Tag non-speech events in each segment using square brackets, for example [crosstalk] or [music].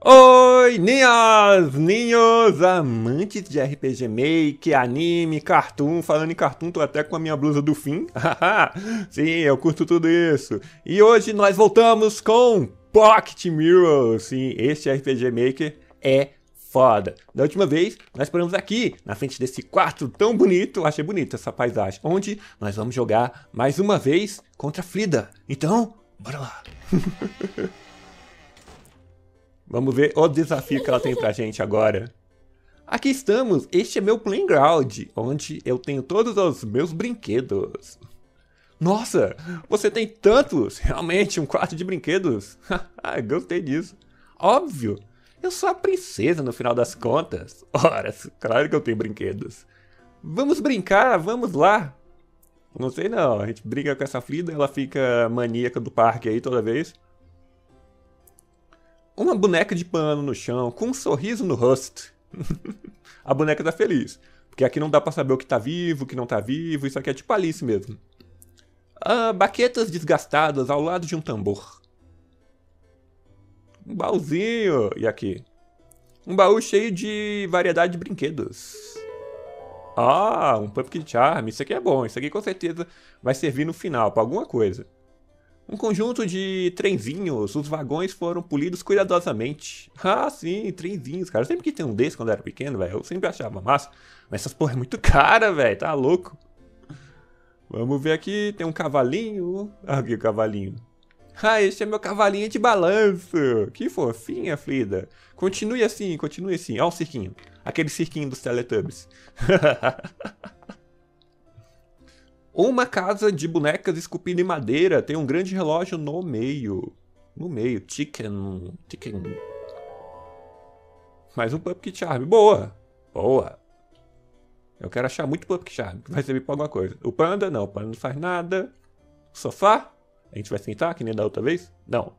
Oi, ninhos, ninhos, amantes de RPG Make, anime, cartoon, falando em cartoon, tô até com a minha blusa do fim. [laughs] Sim, eu curto tudo isso. E hoje nós voltamos com Pocket Mirror. Sim, este RPG Maker é foda. Da última vez, nós paramos aqui, na frente desse quarto tão bonito, achei bonita essa paisagem, onde nós vamos jogar mais uma vez contra Frida. Então, bora lá. [laughs] Vamos ver o desafio que ela tem pra gente agora. Aqui estamos, este é meu playground, onde eu tenho todos os meus brinquedos. Nossa, você tem tantos! Realmente, um quarto de brinquedos. [laughs] Ah, gostei disso. Óbvio, eu sou a princesa no final das contas. Ora, claro que eu tenho brinquedos. Vamos brincar, vamos lá. Não sei não, a gente briga com essa Frida, ela fica maníaca do parque aí toda vez uma boneca de pano no chão, com um sorriso no rosto. [laughs] a boneca tá feliz. Porque aqui não dá para saber o que tá vivo, o que não tá vivo, isso aqui é tipo Alice mesmo. Ah, baquetas desgastadas ao lado de um tambor. Um baúzinho, e aqui? Um baú cheio de variedade de brinquedos. Ah, um Pumpkin Charm, isso aqui é bom, isso aqui com certeza vai servir no final para alguma coisa. Um conjunto de trenzinhos, os vagões foram polidos cuidadosamente. Ah, sim, trenzinhos, cara. sempre que tem um desses quando eu era pequeno, velho, eu sempre achava massa. Mas essas porra é muito [laughs] cara, velho, tá louco. Vamos ver aqui, tem um cavalinho. Ah, aqui o cavalinho. Ah, esse é meu cavalinho de balanço. Que fofinha, Frida. Continue assim, continue assim. Ó o cirquinho. Aquele cirquinho dos Teletubbies. [laughs] uma casa de bonecas esculpida em madeira, tem um grande relógio no meio. No meio, chicken, chicken. Mais um Pumpkin Charm, boa, boa. Eu quero achar muito Pumpkin Charm, que vai servir pra alguma coisa. O Panda, não, o Panda não faz nada. O sofá, a gente vai sentar, que nem da outra vez? Não.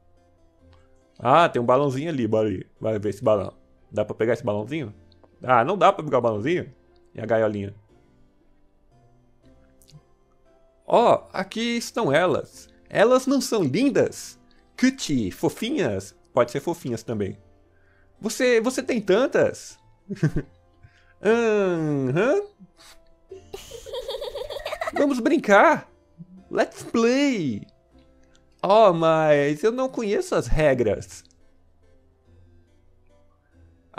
Ah, tem um balãozinho ali, bora ali. Vai ver esse balão. Dá pra pegar esse balãozinho? Ah, não dá pra pegar o balãozinho? E a gaiolinha? Ó, oh, aqui estão elas. Elas não são lindas? Cutie, fofinhas? Pode ser fofinhas também. Você, você tem tantas? [laughs] Vamos brincar. Let's play. Oh, mas eu não conheço as regras.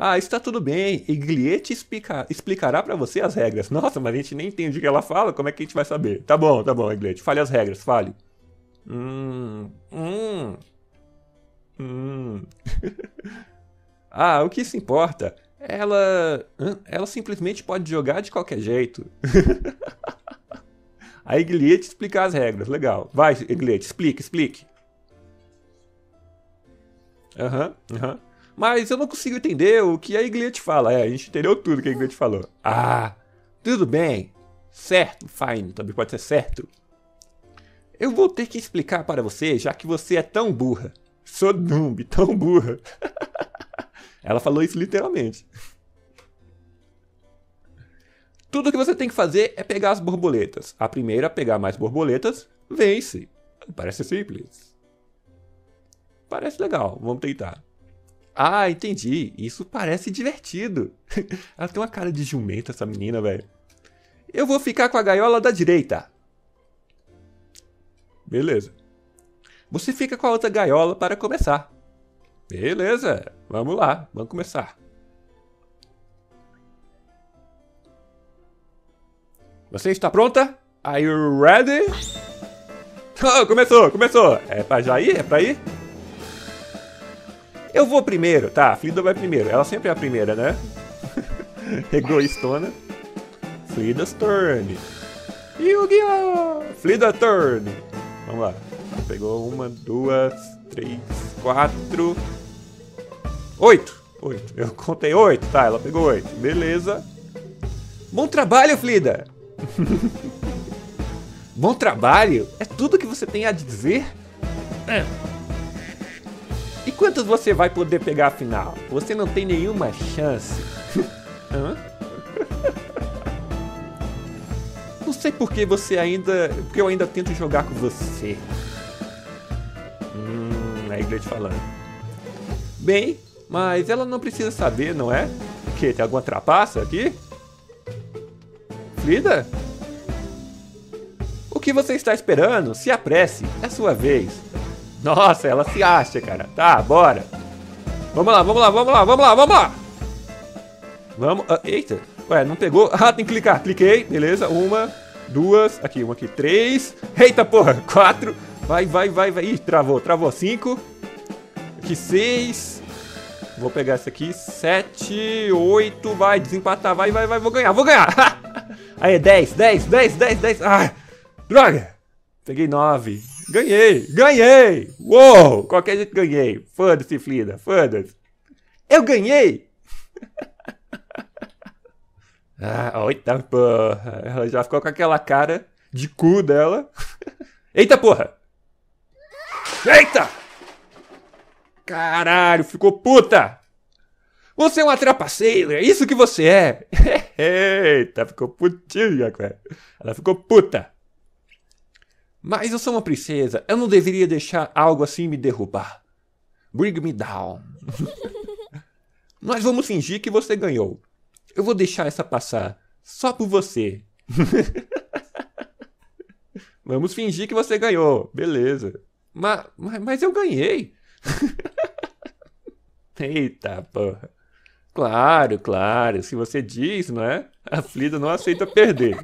Ah, está tudo bem. Igliete explica, explicará para você as regras. Nossa, mas a gente nem entende o que ela fala, como é que a gente vai saber? Tá bom, tá bom, Igliete. Fale as regras, fale. Hum. Hum. Hum. [laughs] ah, o que se importa? Ela. Ela simplesmente pode jogar de qualquer jeito. [laughs] a Igliete explicar as regras. Legal. Vai, Igliete, explique, explique. Aham, uhum, aham. Uhum. Mas eu não consigo entender o que a igreja te fala. É, a gente entendeu tudo que a igreja te falou. Ah, tudo bem. Certo, fine, também pode ser certo. Eu vou ter que explicar para você, já que você é tão burra. Sou Dumb, tão burra. [laughs] Ela falou isso literalmente. Tudo que você tem que fazer é pegar as borboletas. A primeira a pegar mais borboletas vence. Parece simples. Parece legal, vamos tentar. Ah, entendi. Isso parece divertido. [laughs] Ela tem uma cara de jumento, essa menina, velho. Eu vou ficar com a gaiola da direita. Beleza. Você fica com a outra gaiola para começar. Beleza, vamos lá, vamos começar. Você está pronta? Are you ready? [laughs] Oh, começou, começou. É pra já ir? É pra ir? Eu vou primeiro. Tá, a Frida vai primeiro. Ela sempre é a primeira, né? [laughs] Egoístona. Frida's turn. Yu-Gi-Oh! Frida turn. Vamos lá. Pegou uma, duas, três, quatro... Oito! Oito. Eu contei oito. Tá, ela pegou oito. Beleza. Bom trabalho, Frida. [laughs] Bom trabalho? É tudo que você tem a dizer? É. Quantos você vai poder pegar afinal? Você não tem nenhuma chance. [laughs] Hã? Não sei por que você ainda. Porque eu ainda tento jogar com você. Hum, a é Igreja falando. Bem, mas ela não precisa saber, não é? Que tem alguma trapaça aqui? Frida? O que você está esperando? Se apresse, é sua vez. Nossa, ela se acha, cara. Tá, bora. Vamos lá, vamos lá, vamos lá, vamos lá, vamos lá. Vamos. Uh, eita. Ué, não pegou? [laughs] Ah, tem que clicar. Cliquei, beleza. Uma, duas. Aqui, uma aqui. Três. Eita, porra. [laughs] Quatro. Vai, vai, vai, vai. Ih, travou, travou. Cinco. Aqui, seis. Vou pegar essa aqui. Sete, oito. Vai, desempatar. Vai, vai, vai. Vou ganhar, vou ganhar. [laughs] Aí, dez, dez, dez, dez, dez. Ah, droga. Peguei nove. Ganhei! Ganhei! Uou! Qualquer jeito ganhei. Foda-se, Flida. Foda-se. Eu ganhei! [laughs] ah, oita porra. Ela já ficou com aquela cara de cu dela. [laughs] Eita porra! Eita! Caralho, ficou puta! Você é uma trapaceira, é isso que você é! [laughs] Eita, ficou putinha, cara. Ela ficou puta. Mas eu sou uma princesa, eu não deveria deixar algo assim me derrubar. Bring me down. [laughs] Nós vamos fingir que você ganhou. Eu vou deixar essa passar só por você. [laughs] vamos fingir que você ganhou, beleza. Mas, mas, mas eu ganhei. [laughs] Eita porra. Claro, claro, se você diz, não é? A Flida não aceita perder.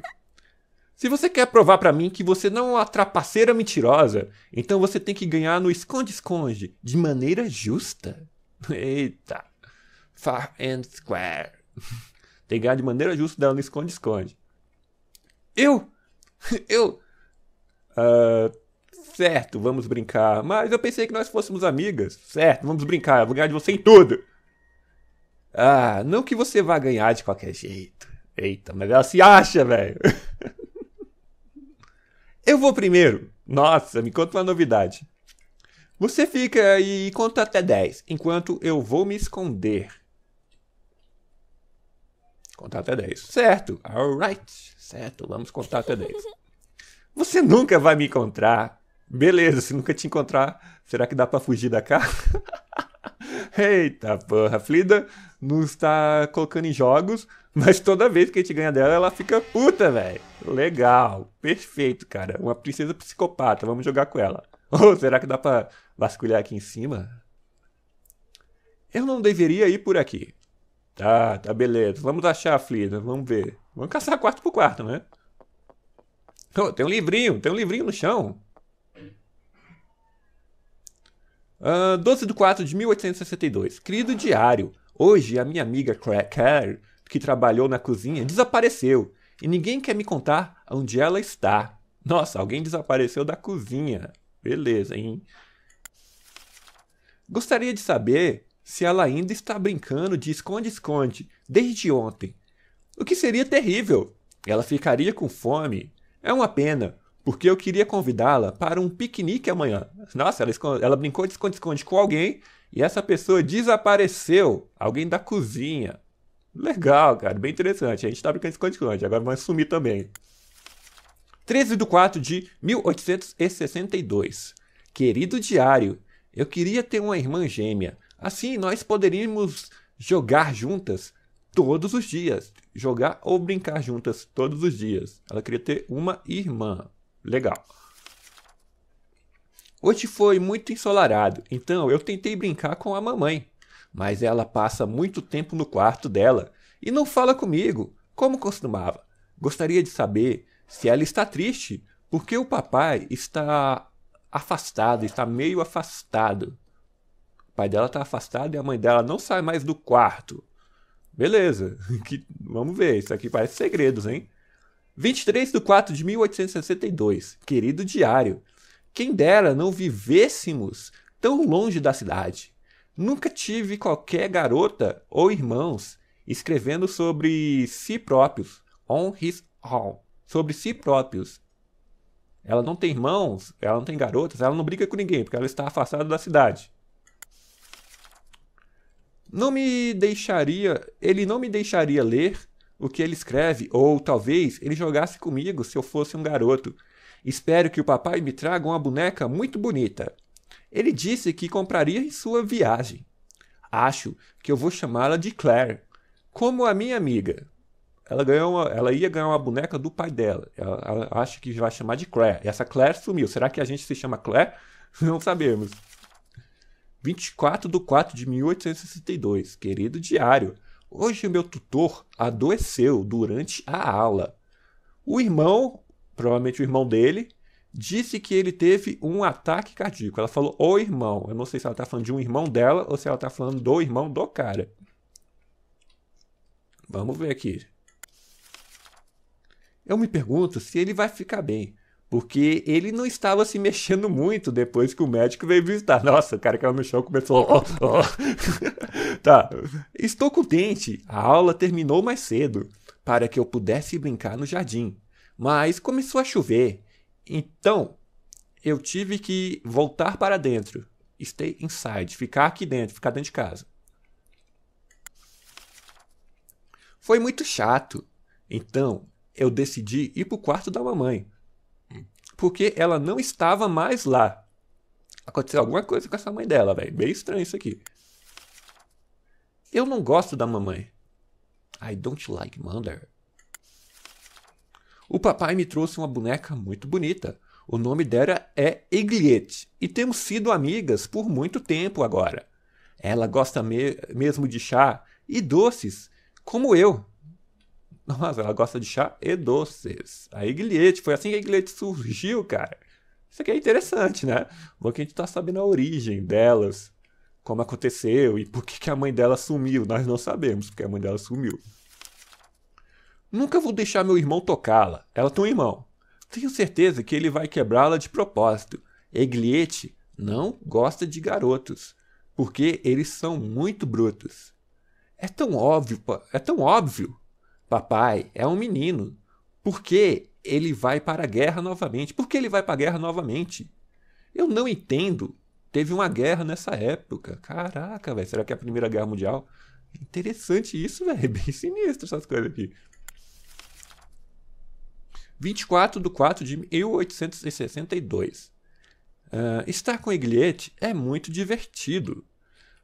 Se você quer provar para mim que você não é uma trapaceira mentirosa, então você tem que ganhar no esconde-esconde de maneira justa. Eita. Far and square. [laughs] Tem que ganhar de maneira justa no esconde-esconde. Eu? [laughs] Eu? Uh, certo, vamos brincar. Mas eu pensei que nós fôssemos amigas. Certo, vamos brincar. Eu vou ganhar de você em tudo. Ah, não que você vá ganhar de qualquer jeito. Eita, mas ela se acha, velho. [laughs] Eu vou primeiro. Nossa, me conta uma novidade. Você fica e conta até 10, enquanto eu vou me esconder. Contar até 10. Certo, alright. Certo, vamos contar até 10. Você nunca vai me encontrar. Beleza, se nunca te encontrar, será que dá para fugir da casa? [laughs] Eita porra, Flida nos está colocando em jogos, mas toda vez que a gente ganha dela, ela fica puta, velho. Legal, perfeito, cara. Uma princesa psicopata, vamos jogar com ela. [laughs] Ou oh, será que dá pra vasculhar aqui em cima? Eu não deveria ir por aqui. Tá, tá, beleza. Vamos achar a Flida, vamos ver. Vamos caçar quarto por quarto, né? Oh, tem um livrinho, tem um livrinho no chão. Uh, ah, 12 de 4 de 1862. Querido diário, Hoje, a minha amiga Claire, que trabalhou na cozinha, desapareceu e ninguém quer me contar onde ela está. Nossa, alguém desapareceu da cozinha. Beleza, hein? Gostaria de saber se ela ainda está brincando de esconde-esconde desde ontem. O que seria terrível. Ela ficaria com fome. É uma pena, porque eu queria convidá-la para um piquenique amanhã. Nossa, ela, ela brincou de esconde-esconde com alguém e essa pessoa desapareceu. Alguém da cozinha. Legal, cara. Bem interessante. A gente tá brincando com esconde-esconde. Agora vai sumir também. 13 de 4 de 1862. Querido diário, eu queria ter uma irmã gêmea. Assim nós poderíamos jogar juntas todos os dias. Jogar ou brincar juntas todos os dias. Ela queria ter uma irmã. Legal. Hoje foi muito ensolarado, então eu tentei brincar com a mamãe, mas ela passa muito tempo no quarto dela e não fala comigo, como costumava. Gostaria de saber se ela está triste, porque o papai está afastado, está meio afastado. O pai dela está afastado e a mãe dela não sai mais do quarto. Beleza, [laughs] que, vamos ver, isso aqui parece segredos, hein? 23 de 4 de 1862, querido diário. Quem dera não vivêssemos tão longe da cidade. Nunca tive qualquer garota ou irmãos escrevendo sobre si próprios, on his own, sobre si próprios. Ela não tem irmãos, ela não tem garotas, ela não briga com ninguém, porque ela está afastada da cidade. Não me deixaria, ele não me deixaria ler o que ele escreve, ou talvez ele jogasse comigo se eu fosse um garoto Espero que o papai me traga uma boneca muito bonita. Ele disse que compraria em sua viagem. Acho que eu vou chamá-la de Claire, como a minha amiga. Ela, ganhou uma, ela ia ganhar uma boneca do pai dela. Ela, ela acha que vai chamar de Claire. E essa Claire sumiu. Será que a gente se chama Claire? [laughs] Não sabemos. 24 de 4 de 1862. Querido diário, hoje o meu tutor adoeceu durante a aula. O irmão provavelmente o irmão dele, disse que ele teve um ataque cardíaco. Ela falou o irmão. Eu não sei se ela está falando de um irmão dela ou se ela está falando do irmão do cara. Vamos ver aqui. Eu me pergunto se ele vai ficar bem. Porque ele não estava se mexendo muito depois que o médico veio visitar. Nossa, o cara que no chão começou. Oh, [laughs] oh. tá. Estou contente. A aula terminou mais cedo para que eu pudesse brincar no jardim. Mas começou a chover. Então, eu tive que voltar para dentro. Stay inside, ficar aqui dentro, ficar dentro de casa. Foi muito chato. Então, eu decidi ir para o quarto da mamãe. Porque ela não estava mais lá. Aconteceu alguma coisa com essa mãe dela, velho. Bem estranho isso aqui. Eu não gosto da mamãe. I don't like mother. O papai me trouxe uma boneca muito bonita. O nome dela é Igliette e temos sido amigas por muito tempo agora. Ela gosta me mesmo de chá e doces, como eu. Nossa, ela gosta de chá e doces. A Igliette, foi assim que a Igliette surgiu, cara. Isso aqui é interessante, né? Bom que a gente tá sabendo a origem delas, como aconteceu e por que, que a mãe dela sumiu. Nós não sabemos porque a mãe dela sumiu. Nunca vou deixar meu irmão tocá-la. Ela tem um irmão. Tenho certeza que ele vai quebrá-la de propósito. Egliete não gosta de garotos, porque eles são muito brutos. É tão óbvio, é tão óbvio. Papai é um menino. Por que ele vai para a guerra novamente? Por que ele vai para a guerra novamente? Eu não entendo. Teve uma guerra nessa época. Caraca, velho. Será que é a Primeira Guerra Mundial? Interessante isso, velho. [laughs] Bem sinistro essas coisas aqui. 24 de 4 de 1862. Uh, estar com Igliette é muito divertido.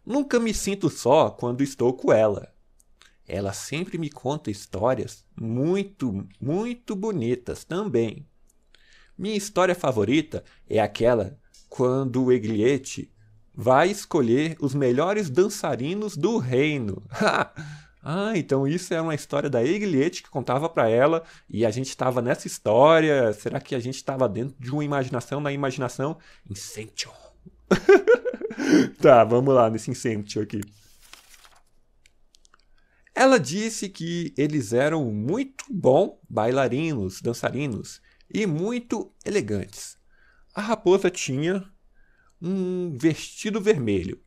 Nunca me sinto só quando estou com ela. Ela sempre me conta histórias muito, muito bonitas também. Minha história favorita é aquela quando o Igliette vai escolher os melhores dançarinos do reino. [laughs] Ah, então isso era uma história da Iglietti que contava para ela e a gente estava nessa história. Será que a gente estava dentro de uma imaginação na imaginação? Inception. [laughs] tá, vamos lá nesse Inception aqui. Ela disse que eles eram muito bom bailarinos, dançarinos e muito elegantes. A raposa tinha um vestido vermelho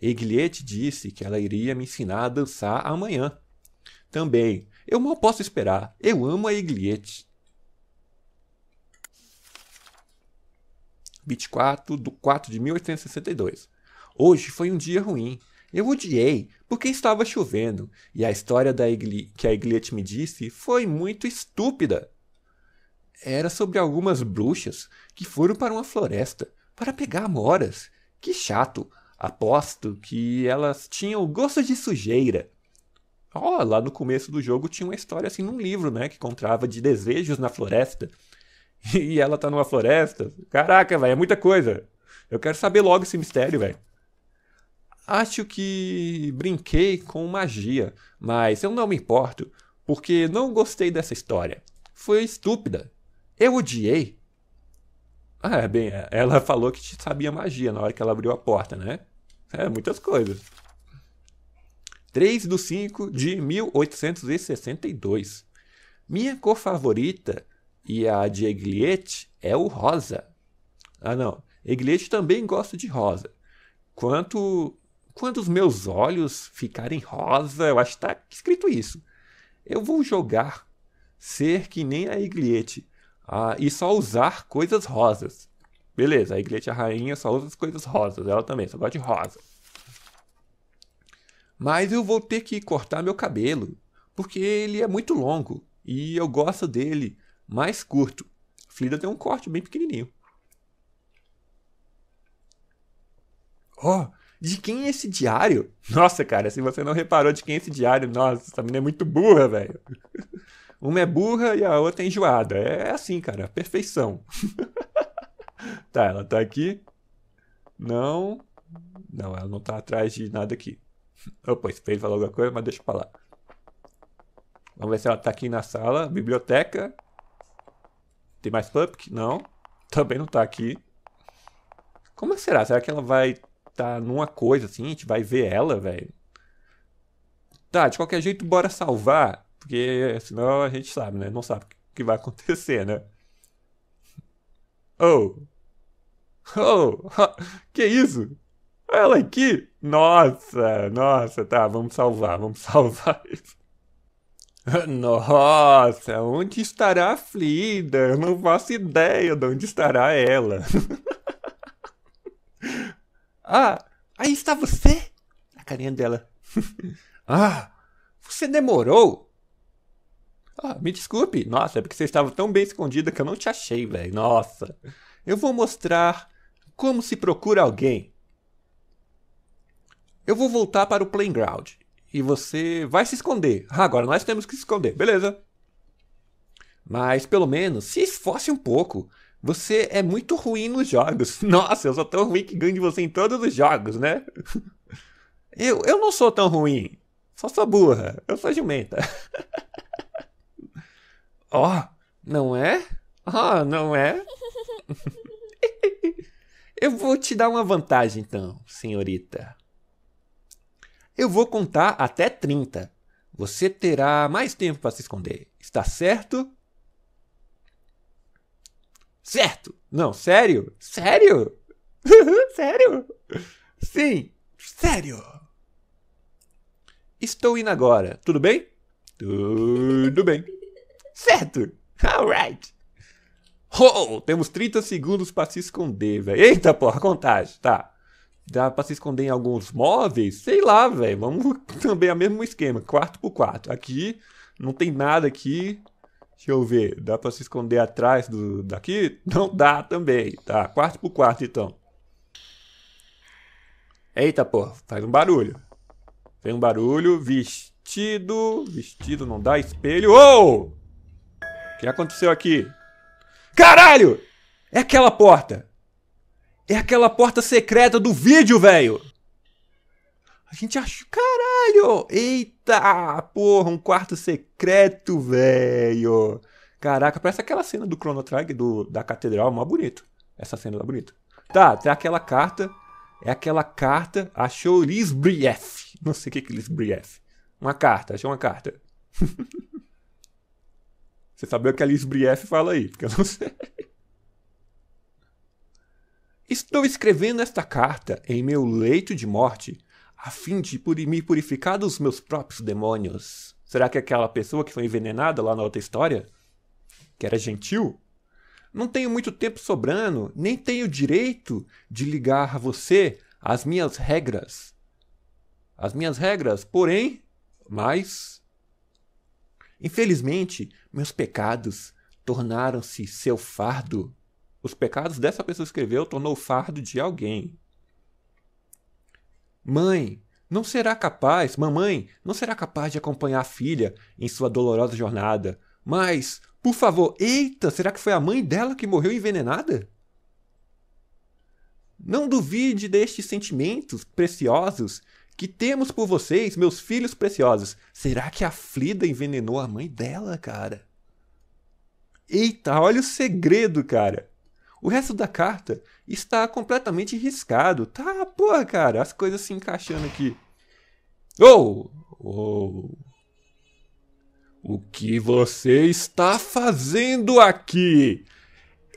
Egliete disse que ela iria me ensinar a dançar amanhã. Também, eu mal posso esperar. Eu amo a Egliete. 24 de 4 de 1862. Hoje foi um dia ruim. Eu odiei, porque estava chovendo, e a história da Igli que a Igliette me disse foi muito estúpida. Era sobre algumas bruxas que foram para uma floresta para pegar amoras. Que chato! Aposto que elas tinham gosto de sujeira. Oh, lá no começo do jogo tinha uma história assim num livro, né? Que contava de desejos na floresta. [laughs] E ela tá numa floresta. Caraca, velho, é muita coisa. Eu quero saber logo esse mistério, velho. Acho que brinquei com magia, mas eu não me importo, porque não gostei dessa história. Foi estúpida. Eu odiei. Ah, é, bem, é, ela falou que sabia magia na hora que ela abriu a porta, né? É, muitas coisas. 3 de 5 de 1862. Minha cor favorita e a de Egliette é o rosa. Ah, não. Egliette também gosta de rosa. Quanto quando os meus olhos ficarem rosa, eu acho que está escrito isso. Eu vou jogar, ser que nem a Igliete, ah, e só usar coisas rosas. Beleza, a igreja rainha, só usa as coisas rosas. Ela também, só gosta de rosa. Mas eu vou ter que cortar meu cabelo, porque ele é muito longo e eu gosto dele mais curto. Frida tem um corte bem pequenininho. Oh, de quem é esse diário? [laughs] Nossa, cara, se você não reparou de quem é esse diário, nossa, essa menina é muito burra, velho. [laughs] Uma é burra e a outra é enjoada. É assim, cara, perfeição. [laughs] Tá, ela tá aqui. Não. Não, ela não tá atrás de nada aqui. Opa, espelho falou alguma coisa, mas deixa pra lá. Vamos ver se ela tá aqui na sala. Biblioteca. Tem mais Pumpkin? Não. Também não tá aqui. Como será? Será que ela vai tá numa coisa assim? A gente vai ver ela, velho? Tá, de qualquer jeito, bora salvar. Porque senão a gente sabe, né? Não sabe o que vai [laughs] acontecer, né? Oh, Oh, [laughs] que isso? Ela aqui? Nossa, nossa, tá, vamos salvar, vamos salvar [laughs] isso. Nossa, onde estará a Frida? Eu não faço ideia de onde estará ela. [laughs] ah, aí está você? A carinha dela. ah, você demorou? Ah, me desculpe. Nossa, é porque você estava tão bem escondida que eu não te achei, velho. Nossa. Eu vou mostrar como se procura alguém? Eu vou voltar para o playground. E você vai se esconder. Ah, agora nós temos que se esconder, beleza. Mas pelo menos se esforce um pouco. Você é muito ruim nos jogos. [laughs] Nossa, eu sou tão ruim que ganho de você em todos os jogos, né? [laughs] Eu, eu não sou tão ruim. Só sou burra. Eu sou jumenta. [laughs] Ó, oh, não é? Ah, oh, não é? Eu vou te dar uma vantagem então, senhorita. Eu vou contar até 30. Você terá mais tempo para se esconder. Está certo? Certo! Não, sério? Sério? [laughs] sério? Sim, sério! Estou indo agora, tudo bem? Tudo bem. Certo! Alright! Oh, temos 30 segundos para se esconder, velho. Eita, porra, contagem, tá. Dá pra se esconder em alguns móveis? Sei lá, velho. Vamos [laughs] também a é mesmo esquema, quarto por quarto Aqui, não tem nada aqui. Deixa eu ver, dá pra se esconder atrás do, daqui? Não dá também, tá. quarto por quarto então. Eita, porra, faz um barulho. Tem um barulho, vestido, vestido não dá, espelho. Oh! O que aconteceu aqui? Caralho! É aquela porta. É aquela porta secreta do vídeo, velho. A gente achou. Caralho! Eita! Porra, um quarto secreto, velho. Caraca, parece aquela cena do Chrono Trigger do, da catedral, mó bonito. Essa cena tá bonita. Tá, tem aquela carta. É aquela carta. Achou Lisbrief. Não sei o que é Lisbrief. Uma carta, achou uma carta. [laughs] Você sabe o que a Alice Brief fala aí, porque eu não sei. Estou escrevendo esta carta em meu leito de morte, a fim de me purificar dos meus próprios demônios. Será que aquela pessoa que foi envenenada lá na outra história, que era gentil, não tenho muito tempo sobrando, nem tenho direito de ligar a você às minhas regras. As minhas regras, porém, mas Infelizmente, meus pecados tornaram-se seu fardo. Os pecados dessa pessoa escreveu tornou o fardo de alguém. Mãe, não será capaz, mamãe, não será capaz de acompanhar a filha em sua dolorosa jornada. Mas, por favor, eita, será que foi a mãe dela que morreu envenenada? Não duvide destes sentimentos preciosos que temos por vocês, meus filhos preciosos. Será que a Flida envenenou a mãe dela, cara? Eita, olha o segredo, cara. O resto da carta está completamente riscado. Tá, porra, cara, as coisas se encaixando aqui. Oh! Oh! O que você está fazendo aqui?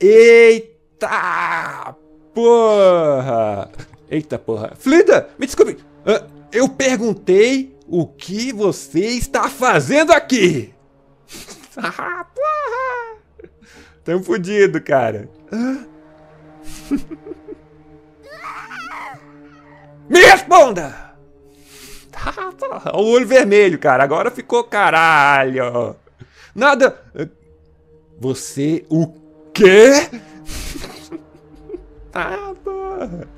Eita! Porra! Eita porra! Flida, me desculpe! Ah, eu perguntei o que você está fazendo aqui? [laughs] Tão fudido, cara. [laughs] Me responda! [laughs] o olho vermelho, cara. Agora ficou caralho. Nada. Você o quê? ah, porra.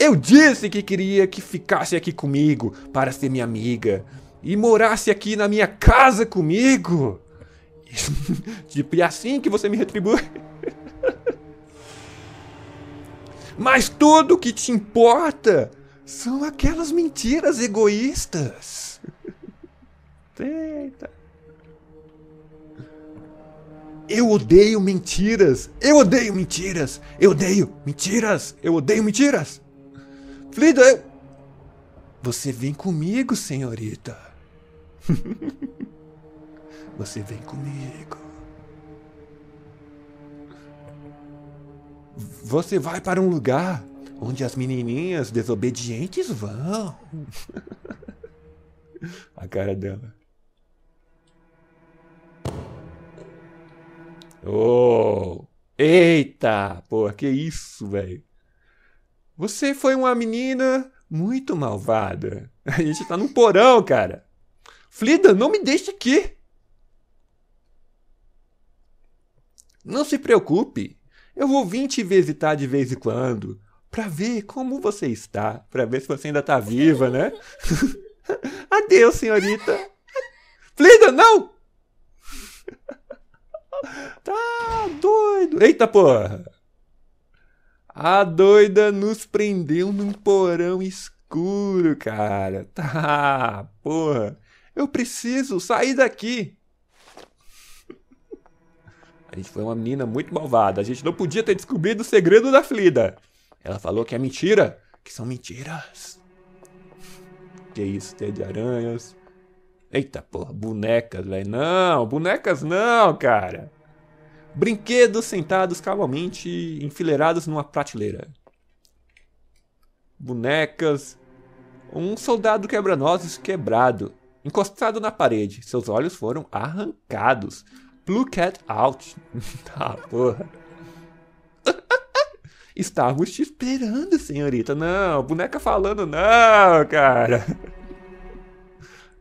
Eu disse que queria que ficasse aqui comigo para ser minha amiga e morasse aqui na minha casa comigo. [laughs] tipo, é assim que você me retribui. [laughs] Mas tudo que te importa são aquelas mentiras egoístas. [laughs] Eita. Eu odeio mentiras. Eu odeio mentiras. Eu odeio mentiras. Eu odeio mentiras. Flida! Você vem comigo, senhorita. [laughs] Você vem comigo. Você vai para um lugar onde as menininhas desobedientes vão. [laughs] A cara dela. Oh! Eita! Pô, que isso, velho? Você foi uma menina muito malvada. A gente tá num porão, cara. Flida, não me deixe aqui. Não se preocupe. Eu vou vir te visitar de vez em quando para ver como você está, para ver se você ainda tá viva, né? [laughs] Adeus, senhorita. Flida, não! [laughs] tá doido. Eita porra. A doida nos prendeu num porão escuro, cara. [laughs] Tá, porra. Eu preciso sair daqui. A gente foi uma menina muito malvada. A gente não podia ter descobrido o segredo da Flida. Ela falou que é mentira. Que são mentiras. Que isso, teia de aranhas. Eita porra, bonecas, velho. Não, bonecas não, cara. Brinquedos sentados calmamente, enfileirados numa prateleira. Bonecas. Um soldado quebra-nozes quebrado, encostado na parede. Seus olhos foram arrancados. Blue Cat Out. tá, [laughs] porra. [laughs] Estávamos te esperando, senhorita. Não, boneca falando não, cara. [laughs]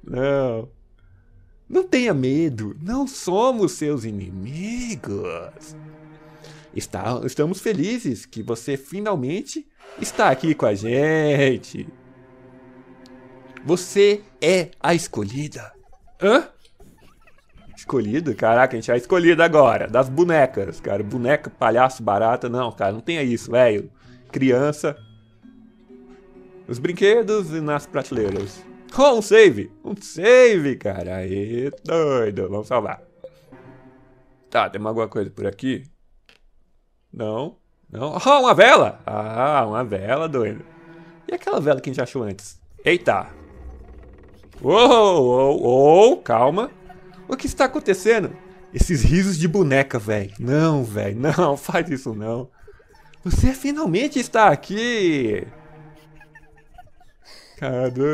Não. Não tenha medo, não somos seus inimigos. Está, estamos felizes que você finalmente está aqui com a gente. Você é a escolhida. Hã? Escolhido? Caraca, a gente é a escolhida agora. Das bonecas, cara. Boneca, palhaço, barata. Não, cara, não tenha isso, velho. Criança. Os brinquedos e nas prateleiras. Oh, um save! Um save, cara! Aí, doido! Vamos salvar. Tá, tem alguma coisa por aqui? Não, não. Oh, uma vela! Ah, uma vela, doido. E aquela vela que a gente achou antes? Eita! Uou, uou, uou, calma. O que está acontecendo? Esses risos de boneca, velho. Não, velho, não, [laughs] faz isso não. Você finalmente está aqui! Caramba,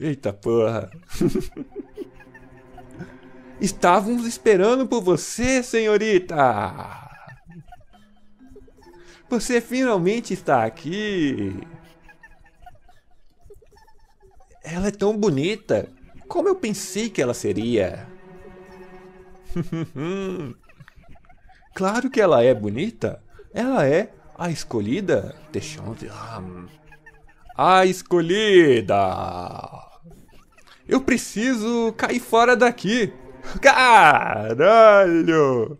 é eita porra. [laughs] Estávamos esperando por você, senhorita. Você finalmente está aqui. Ela é tão bonita. Como eu pensei que ela seria. [laughs] claro que ela é bonita. Ela é a escolhida. Deixa eu ver. Ah, hum. A escolhida! Eu preciso cair fora daqui! Caralho!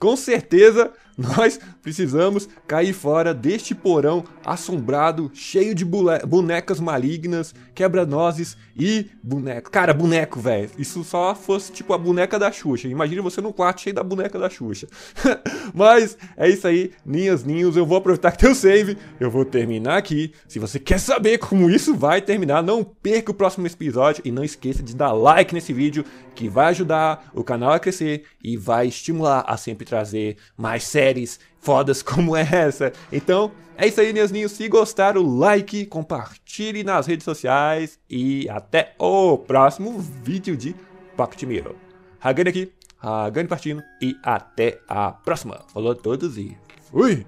Com certeza nós precisamos cair fora deste porão assombrado, cheio de bonecas malignas, quebra-nozes e boneco. Cara, boneco, velho. Isso só fosse tipo a boneca da Xuxa. Imagina você num quarto cheio da boneca da Xuxa. [laughs] Mas é isso aí, ninhas, ninhos. Eu vou aproveitar que tem o save. Eu vou terminar aqui. Se você quer saber como isso vai terminar, não perca o próximo episódio. E não esqueça de dar like nesse vídeo, que vai ajudar o canal a crescer e vai estimular a sempre trazer mais séries séries fodas [laughs] como essa. Então, é isso aí, meus ninhos. Se gostaram, like, compartilhe nas redes sociais e até o próximo vídeo de Pocket Mirror. Hagane aqui, Hagane partindo e até a próxima. Falou a todos e fui!